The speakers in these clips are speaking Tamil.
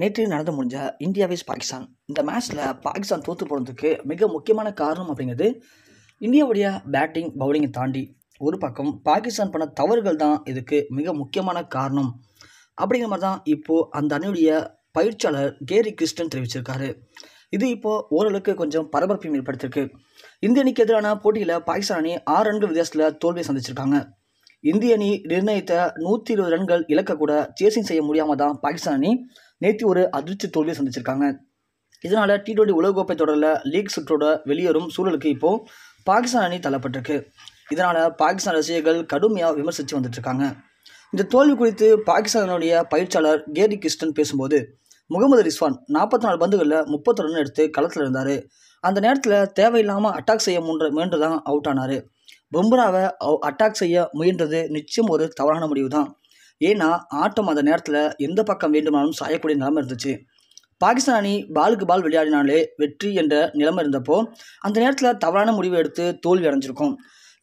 நேற்று நடந்து முடிஞ்ச இந்தியா வேஸ் பாகிஸ்தான் இந்த மேட்ச்சில் பாகிஸ்தான் தோற்று போனதுக்கு மிக முக்கியமான காரணம் அப்படிங்கிறது இந்தியாவுடைய பேட்டிங் பவுலிங்கை தாண்டி ஒரு பக்கம் பாகிஸ்தான் பண்ண தவறுகள் தான் இதுக்கு மிக முக்கியமான காரணம் அப்படிங்கிற மாதிரி தான் இப்போது அந்த அணியுடைய பயிற்சியாளர் கேரி கிறிஸ்டன் தெரிவிச்சிருக்காரு இது இப்போது ஓரளவுக்கு கொஞ்சம் பரபரப்பையும் ஏற்படுத்தியிருக்கு இந்திய அணிக்கு எதிரான போட்டியில் பாகிஸ்தான் அணி ஆறு ரன்கள் வித்தியாசத்தில் தோல்வியை சந்திச்சிருக்காங்க இந்திய அணி நிர்ணயித்த நூற்றி இருபது ரன்கள் இழக்க கூட சேசிங் செய்ய முடியாமல் தான் பாகிஸ்தான் அணி நேற்று ஒரு அதிர்ச்சி தோல்வியை சந்திச்சிருக்காங்க இதனால் டி டுவெண்ட்டி உலகக்கோப்பை தொடரில் லீக் சுற்றோட வெளியேறும் சூழலுக்கு இப்போது பாகிஸ்தான் அணி தள்ளப்பட்டிருக்கு இதனால் பாகிஸ்தான் ரசிகர்கள் கடுமையாக விமர்சித்து வந்துட்டுருக்காங்க இந்த தோல்வி குறித்து பாகிஸ்தானுடைய பயிற்சியாளர் கேரி கிறிஸ்டன் பேசும்போது முகமது ரிஸ்வான் நாற்பத்தி நாலு பந்துகளில் முப்பத்தி ரன் எடுத்து களத்தில் இருந்தார் அந்த நேரத்தில் தேவையில்லாமல் அட்டாக் செய்ய முன்ற முயன்று தான் அவுட் ஆனார் அவ் அட்டாக் செய்ய முயன்றது நிச்சயம் ஒரு தவறான முடிவு தான் ஏன்னா ஆட்டம் அந்த நேரத்தில் எந்த பக்கம் வேண்டுமானாலும் சாயக்கூடிய நிலைமை இருந்துச்சு பாகிஸ்தான் அணி பாலுக்கு பால் விளையாடினாலே வெற்றி என்ற நிலைமை இருந்தப்போ அந்த நேரத்தில் தவறான முடிவை எடுத்து தோல்வி அடைஞ்சிருக்கும்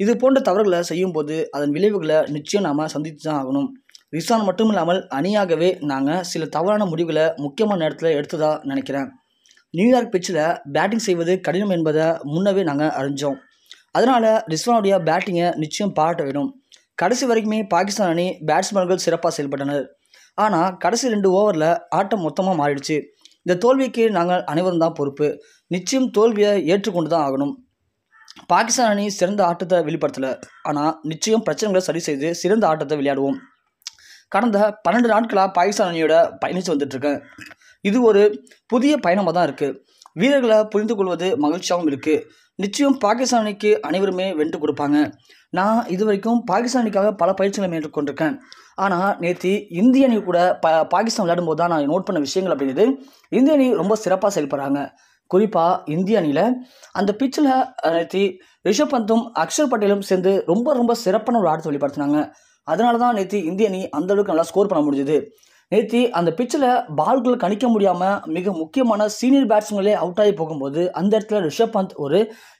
இது போன்ற தவறுகளை செய்யும்போது அதன் விளைவுகளை நிச்சயம் நாம் சந்தித்து தான் ஆகணும் ரிசான் மட்டும் இல்லாமல் அணியாகவே நாங்கள் சில தவறான முடிவுகளை முக்கியமான நேரத்தில் எடுத்ததாக நினைக்கிறேன் நியூயார்க் பிச்சில் பேட்டிங் செய்வது கடினம் என்பதை முன்னவே நாங்கள் அறிஞ்சோம் அதனால் ரிஸ்வானுடைய பேட்டிங்கை நிச்சயம் பாராட்ட வேணும் கடைசி வரைக்குமே பாகிஸ்தான் அணி பேட்ஸ்மேன்கள் சிறப்பாக செயல்பட்டனர் ஆனால் கடைசி ரெண்டு ஓவரில் ஆட்டம் மொத்தமாக மாறிடுச்சு இந்த தோல்விக்கு நாங்கள் அனைவரும் தான் பொறுப்பு நிச்சயம் தோல்வியை ஏற்றுக்கொண்டு தான் ஆகணும் பாகிஸ்தான் அணி சிறந்த ஆட்டத்தை வெளிப்படுத்தலை ஆனால் நிச்சயம் பிரச்சனைகளை சரி செய்து சிறந்த ஆட்டத்தை விளையாடுவோம் கடந்த பன்னெண்டு நாட்களாக பாகிஸ்தான் அணியோட பயணித்து வந்துட்டுருக்கேன் இது ஒரு புதிய பயணமாக தான் இருக்குது வீரர்களை புரிந்து கொள்வது மகிழ்ச்சியாகவும் இருக்குது நிச்சயம் பாகிஸ்தான் அணிக்கு அனைவருமே வென்று கொடுப்பாங்க நான் இது வரைக்கும் பாகிஸ்தான் அணிக்காக பல பயிற்சிகளை மேற்கொண்டிருக்கேன் ஆனால் நேற்று இந்திய அணி கூட ப பாகிஸ்தான் விளையாடும் போது தான் நான் நோட் பண்ண விஷயங்கள் அப்படிங்கிறது இந்திய அணி ரொம்ப சிறப்பாக செயல்படுறாங்க குறிப்பாக இந்திய அணியில் அந்த பிச்சில் நேற்று ரிஷப் பந்தும் அக்ஷர் பட்டேலும் சேர்ந்து ரொம்ப ரொம்ப சிறப்பான ஒரு ஆட்டத்தை வெளிப்படுத்தினாங்க அதனால தான் நேற்று இந்திய அணி அந்தளவுக்கு நல்லா ஸ்கோர் பண்ண முடிஞ்சுது நேற்று அந்த பிச்சில் பால்கள் கணிக்க முடியாமல் மிக முக்கியமான சீனியர் பேட்ஸ்மேன்களே அவுட் ஆகி போகும்போது அந்த இடத்துல ரிஷப் பந்த் ஒரு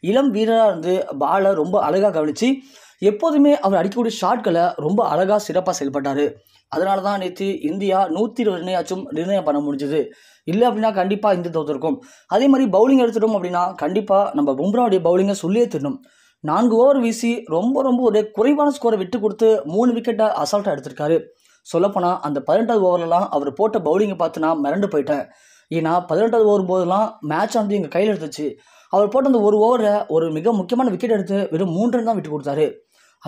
இளம் வீரராக இருந்து பாலை ரொம்ப அழகாக கவனித்து எப்போதுமே அவர் அடிக்கக்கூடிய ஷாட்களை ரொம்ப அழகாக சிறப்பாக செயல்பட்டார் அதனால தான் நேற்று இந்தியா நூற்றி இருபது ரன்னையாச்சும் நிர்ணயம் பண்ண முடிஞ்சுது இல்லை அப்படின்னா கண்டிப்பாக இந்த தோற்றுருக்கும் அதே மாதிரி பவுலிங் எடுத்துட்டோம் அப்படின்னா கண்டிப்பாக நம்ம பும்ராவுடைய பவுலிங்கை சொல்லியே தின்னும் நான்கு ஓவர் வீசி ரொம்ப ரொம்ப ஒரு குறைவான ஸ்கோரை விட்டு கொடுத்து மூணு விக்கெட்டை அசால்ட்டாக எடுத்திருக்காரு சொல்லப்போனால் அந்த பதினெட்டாவது ஓவர்லலாம் அவர் போட்ட பவுலிங்கை பார்த்து நான் மிரண்டு போயிட்டேன் ஏன்னா பதினெட்டாவது ஓவர் போதெல்லாம் மேட்ச் ஆனது எங்கள் கையில் எடுத்துச்சு அவர் போட்ட அந்த ஒரு ஓவரை ஒரு மிக முக்கியமான விக்கெட் எடுத்து வெறும் மூன்று தான் விட்டு கொடுத்தாரு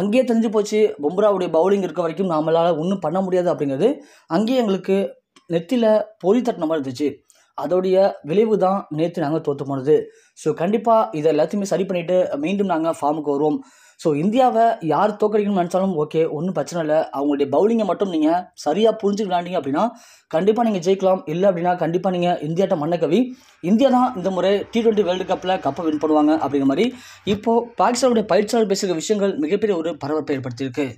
அங்கேயே தெரிஞ்சு போச்சு பும்ராவுடைய பவுலிங் இருக்க வரைக்கும் நம்மளால் ஒன்றும் பண்ண முடியாது அப்படிங்கிறது அங்கேயே எங்களுக்கு நெத்தியில் பொறி தட்டின மாதிரி இருந்துச்சு அதோடைய விளைவு தான் நேற்று நாங்கள் தோற்று போனது ஸோ கண்டிப்பாக இதை எல்லாத்தையுமே சரி பண்ணிவிட்டு மீண்டும் நாங்கள் ஃபார்முக்கு வருவோம் ஸோ இந்தியாவை யார் தோக்கடிக்கணும்னு நினச்சாலும் ஓகே ஒன்றும் பிரச்சனை இல்லை அவங்களுடைய பவுலிங்கை மட்டும் நீங்கள் சரியாக புரிஞ்சு விளையாண்டிங்க அப்படின்னா கண்டிப்பாக நீங்கள் ஜெயிக்கலாம் இல்லை அப்படின்னா கண்டிப்பாக நீங்கள் இந்தியாட்ட மண்ணக்கவி இந்தியா தான் இந்த முறை டி டுவெண்ட்டி வேர்ல்டு கப்பில் கப்பை வின் பண்ணுவாங்க அப்படிங்கிற மாதிரி இப்போது பாகிஸ்தானுடைய பயிற்சியாளர் பேசுகிற விஷயங்கள் மிகப்பெரிய ஒரு பரபரப்பை ஏற்படுத்தியிருக்கு